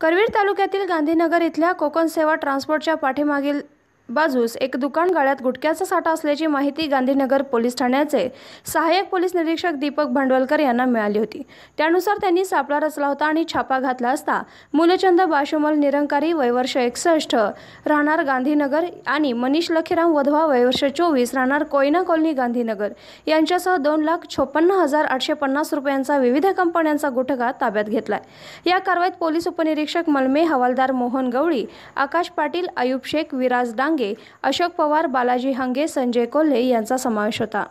करवीर तालुक्यातील गांधीनगर इथल्या कोकण सेवा ट्रान्सपोर्टच्या पाठीमागील बाजूस एक दुकान गाळ्यात गुटख्याचा साठा असल्याची माहिती गांधीनगर पोलीस ठाण्याचे सहाय्यक पोलीस निरीक्षक दीपक भांडवलकर यांना मिळाली होती त्यानुसार त्यांनी सापळा रचला होता आणि छापा घातला असता मूलचंद बाशुमल निरंकारी वयवर्ष एकसष्ट राहणार गांधीनगर आणि मनीष लखीराम वधवा वयवर्ष चोवीस राहणार कोयना कॉलनी गांधीनगर यांच्यासह दोन लाख छोपन्न हजार आठशे पन्नास रुपयांचा विविध कंपन्यांचा गुटखा ताब्यात घेतलाय या कारवाईत पोलीस उपनिरीक्षक मलमे हवालदार मोहन गवळी आकाश पाटील आयुब शेख विराज डांग हंगे अशोक पवार बालाजी हंगे संजय कोल्हे यांचा समावेश होता